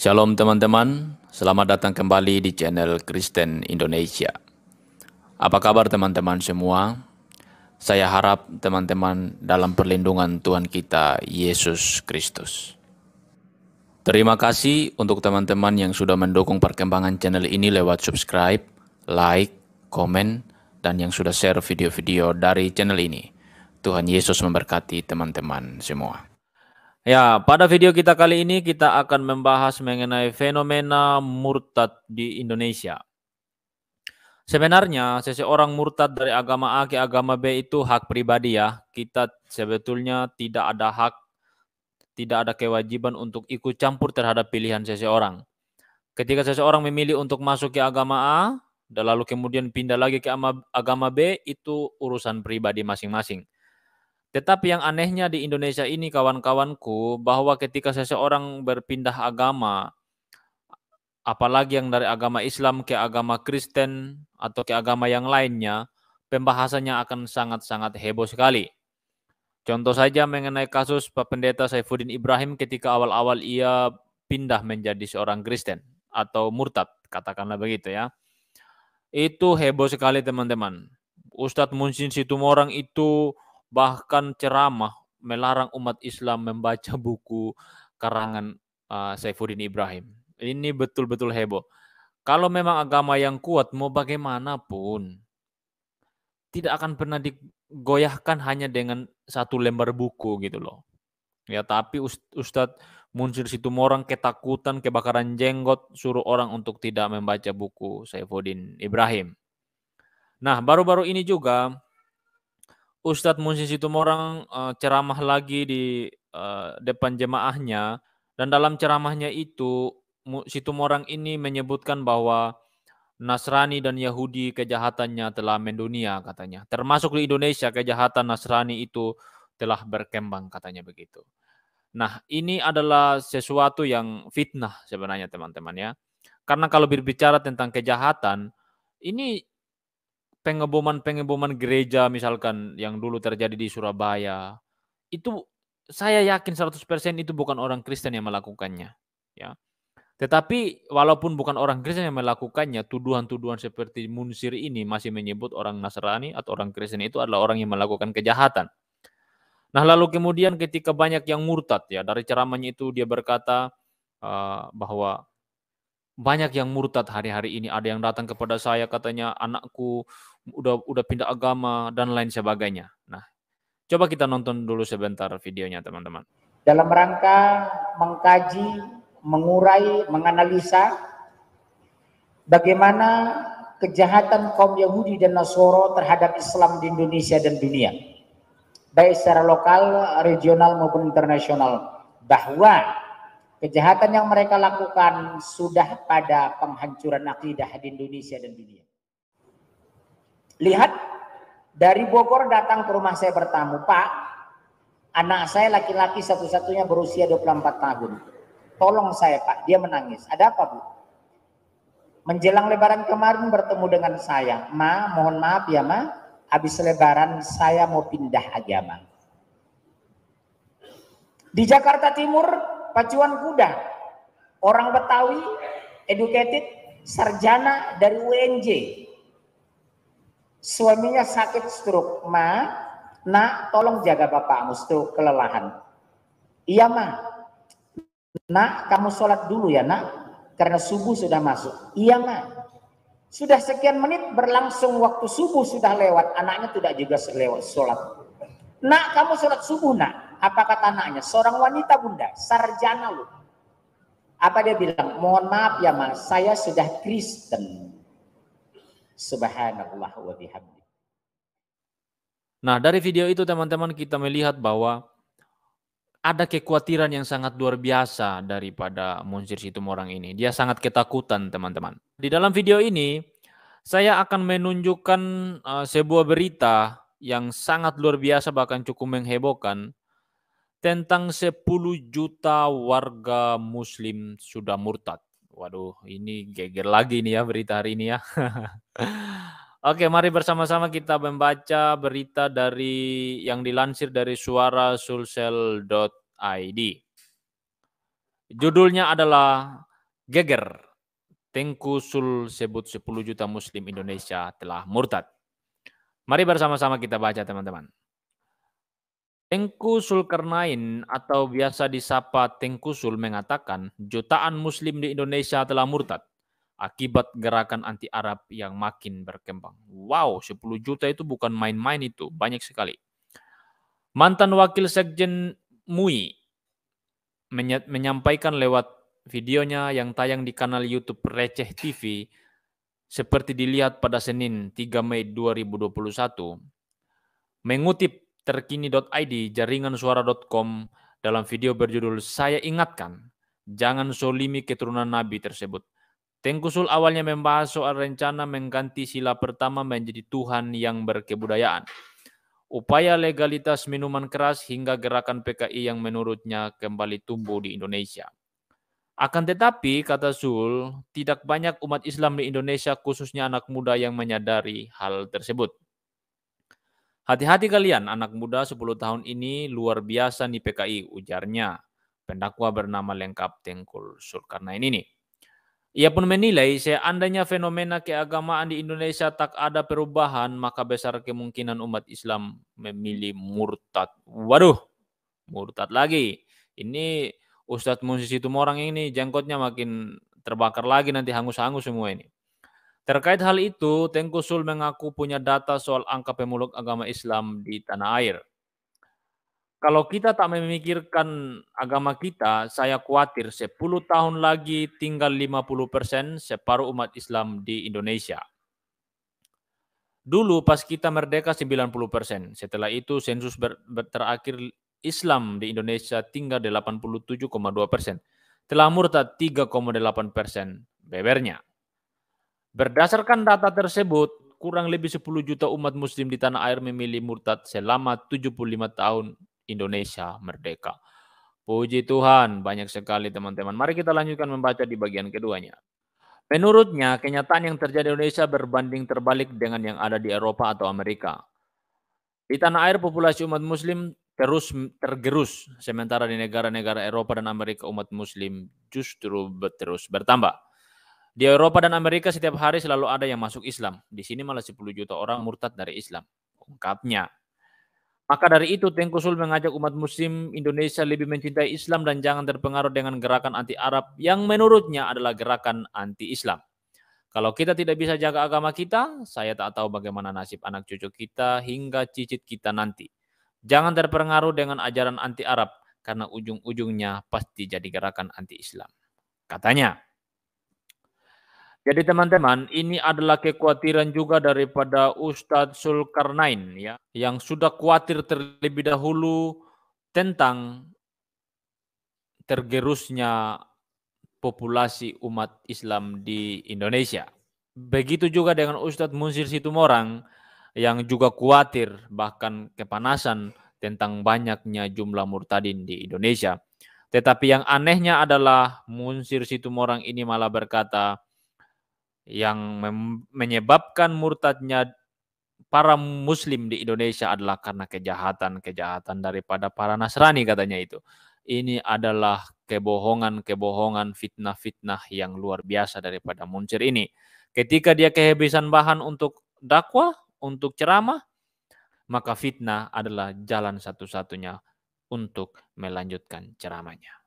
Shalom teman-teman, selamat datang kembali di channel Kristen Indonesia. Apa kabar teman-teman semua? Saya harap teman-teman dalam perlindungan Tuhan kita Yesus Kristus. Terima kasih untuk teman-teman yang sudah mendukung perkembangan channel ini lewat subscribe, like, komen, dan yang sudah share video-video dari channel ini. Tuhan Yesus memberkati teman-teman semua. Ya, pada video kita kali ini kita akan membahas mengenai fenomena murtad di Indonesia. Sebenarnya seseorang murtad dari agama A ke agama B itu hak pribadi ya. Kita sebetulnya tidak ada hak, tidak ada kewajiban untuk ikut campur terhadap pilihan seseorang. Ketika seseorang memilih untuk masuk ke agama A, dan lalu kemudian pindah lagi ke agama B, itu urusan pribadi masing-masing. Tetapi yang anehnya di Indonesia ini kawan-kawanku bahwa ketika seseorang berpindah agama apalagi yang dari agama Islam ke agama Kristen atau ke agama yang lainnya pembahasannya akan sangat-sangat heboh sekali. Contoh saja mengenai kasus Pak Pendeta Saifuddin Ibrahim ketika awal-awal ia pindah menjadi seorang Kristen atau murtad, katakanlah begitu ya. Itu heboh sekali teman-teman. Ustadz Munsin Situmorang itu bahkan ceramah melarang umat Islam membaca buku karangan uh, Saifuddin Ibrahim. Ini betul-betul heboh. Kalau memang agama yang kuat mau bagaimanapun tidak akan pernah digoyahkan hanya dengan satu lembar buku gitu loh. Ya, tapi Ustadz situ orang ketakutan kebakaran jenggot suruh orang untuk tidak membaca buku Saifuddin Ibrahim. Nah, baru-baru ini juga Ustadz Munsi Situmorang uh, eh, ceramah lagi di uh, depan jemaahnya dan dalam ceramahnya itu Situmorang ini menyebutkan bahwa Nasrani dan Yahudi kejahatannya telah mendunia katanya. Termasuk di Indonesia kejahatan Nasrani itu telah berkembang katanya begitu. Nah, ini adalah sesuatu yang fitnah sebenarnya teman-teman ya. Karena kalau berbicara tentang kejahatan, ini pengeboman-pengeboman gereja misalkan yang dulu terjadi di Surabaya, itu saya yakin 100% itu bukan orang Kristen yang melakukannya, ya. Tetapi walaupun bukan orang Kristen yang melakukannya, tuduhan-tuduhan seperti Munsir ini masih menyebut orang Nasrani atau orang Kristen itu adalah orang yang melakukan kejahatan. Nah, lalu kemudian ketika banyak yang murtad ya dari ceramahnya itu dia berkata uh, bahwa banyak yang murtad hari-hari ini. Ada yang datang kepada saya katanya anakku udah udah pindah agama dan lain sebagainya. Nah, coba kita nonton dulu sebentar videonya teman-teman. Dalam rangka mengkaji, mengurai, menganalisa bagaimana kejahatan kaum Yahudi dan Nasoro terhadap Islam di Indonesia dan dunia. Baik secara lokal, regional maupun internasional. Bahwa Kejahatan yang mereka lakukan sudah pada penghancuran akidah di Indonesia dan dunia. Lihat, dari Bogor datang ke rumah saya bertamu, Pak, anak saya laki-laki satu-satunya berusia 24 tahun. Tolong saya Pak, dia menangis. Ada apa Bu? Menjelang lebaran kemarin bertemu dengan saya. Ma, mohon maaf ya Ma, habis lebaran saya mau pindah agama. Di Jakarta Timur pacuan kuda. Orang Betawi, educated, sarjana dari UNJ. Suaminya sakit stroke, ma, nak tolong jaga bapakmu stroke kelelahan. Iya ma, nak kamu sholat dulu ya nak, karena subuh sudah masuk. Iya ma, sudah sekian menit berlangsung waktu subuh sudah lewat, anaknya tidak juga lewat sholat. Nak kamu sholat subuh nak, apa kata anaknya? Seorang wanita bunda, sarjana loh. Apa dia bilang? Mohon maaf ya mas, saya sudah Kristen. Subhanallah wa bihamdi. Nah dari video itu teman-teman kita melihat bahwa ada kekhawatiran yang sangat luar biasa daripada situ Situmorang ini. Dia sangat ketakutan, teman-teman. Di dalam video ini, saya akan menunjukkan uh, sebuah berita yang sangat luar biasa bahkan cukup menghebohkan tentang 10 juta warga muslim sudah murtad. Waduh, ini geger lagi nih ya berita hari ini ya. Oke, mari bersama-sama kita membaca berita dari yang dilansir dari Suara suarasulsel.id. Judulnya adalah Geger. Tengku Sul sebut 10 juta muslim Indonesia telah murtad. Mari bersama-sama kita baca teman-teman. Tengku Sulkarnain atau biasa disapa Tengku Sul mengatakan jutaan muslim di Indonesia telah murtad akibat gerakan anti Arab yang makin berkembang. Wow, 10 juta itu bukan main-main itu, banyak sekali. Mantan Wakil Sekjen MUI menyampaikan lewat videonya yang tayang di kanal YouTube Receh TV seperti dilihat pada Senin 3 Mei 2021 mengutip terkini.id jaringan suara.com dalam video berjudul Saya Ingatkan, Jangan Solimi Keturunan Nabi tersebut. Tengkusul awalnya membahas soal rencana mengganti sila pertama menjadi Tuhan yang berkebudayaan. Upaya legalitas minuman keras hingga gerakan PKI yang menurutnya kembali tumbuh di Indonesia. Akan tetapi, kata Zul, tidak banyak umat Islam di Indonesia khususnya anak muda yang menyadari hal tersebut. Hati-hati kalian, anak muda 10 tahun ini luar biasa nih PKI, ujarnya. Pendakwa bernama lengkap Tengkul Zulkarnain ini. nih. Ia pun menilai seandainya fenomena keagamaan di Indonesia tak ada perubahan, maka besar kemungkinan umat Islam memilih murtad. Waduh, murtad lagi. Ini Ustadz Musisi Tumorang ini jengkotnya makin terbakar lagi nanti hangus-hangus semua ini. Terkait hal itu, Tengku Sul mengaku punya data soal angka pemeluk agama Islam di tanah air. Kalau kita tak memikirkan agama kita, saya khawatir 10 tahun lagi tinggal 50 persen separuh umat Islam di Indonesia. Dulu pas kita merdeka 90 persen, setelah itu sensus ber, ber, terakhir Islam di Indonesia tinggal 87,2 persen. Telah murtad 3,8 persen bebernya. Berdasarkan data tersebut, kurang lebih 10 juta umat muslim di tanah air memilih murtad selama 75 tahun Indonesia merdeka. Puji Tuhan, banyak sekali teman-teman. Mari kita lanjutkan membaca di bagian keduanya. Menurutnya, kenyataan yang terjadi di Indonesia berbanding terbalik dengan yang ada di Eropa atau Amerika. Di tanah air populasi umat muslim terus tergerus, sementara di negara-negara Eropa dan Amerika umat muslim justru terus bertambah. Di Eropa dan Amerika setiap hari selalu ada yang masuk Islam. Di sini malah 10 juta orang murtad dari Islam. Ungkapnya. Maka dari itu Tengku Sul mengajak umat muslim Indonesia lebih mencintai Islam dan jangan terpengaruh dengan gerakan anti-Arab yang menurutnya adalah gerakan anti-Islam. Kalau kita tidak bisa jaga agama kita, saya tak tahu bagaimana nasib anak cucu kita hingga cicit kita nanti. Jangan terpengaruh dengan ajaran anti-Arab karena ujung-ujungnya pasti jadi gerakan anti-Islam. Katanya, jadi teman-teman, ini adalah kekhawatiran juga daripada Ustadz Sulkarnain ya, yang sudah khawatir terlebih dahulu tentang tergerusnya populasi umat Islam di Indonesia. Begitu juga dengan Ustadz Munsir Situmorang yang juga khawatir bahkan kepanasan tentang banyaknya jumlah murtadin di Indonesia. Tetapi yang anehnya adalah Munsir Situmorang ini malah berkata, yang menyebabkan murtadnya para muslim di Indonesia adalah karena kejahatan-kejahatan daripada para Nasrani katanya itu. Ini adalah kebohongan-kebohongan fitnah-fitnah yang luar biasa daripada muncir ini. Ketika dia kehabisan bahan untuk dakwah, untuk ceramah, maka fitnah adalah jalan satu-satunya untuk melanjutkan ceramahnya.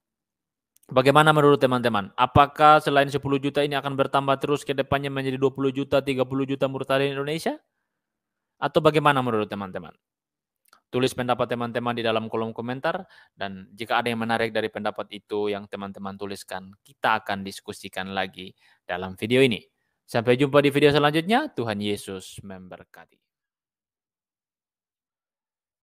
Bagaimana menurut teman-teman? Apakah selain 10 juta ini akan bertambah terus ke depannya menjadi 20 juta, 30 juta murtadin Indonesia? Atau bagaimana menurut teman-teman? Tulis pendapat teman-teman di dalam kolom komentar dan jika ada yang menarik dari pendapat itu yang teman-teman tuliskan, kita akan diskusikan lagi dalam video ini. Sampai jumpa di video selanjutnya. Tuhan Yesus memberkati.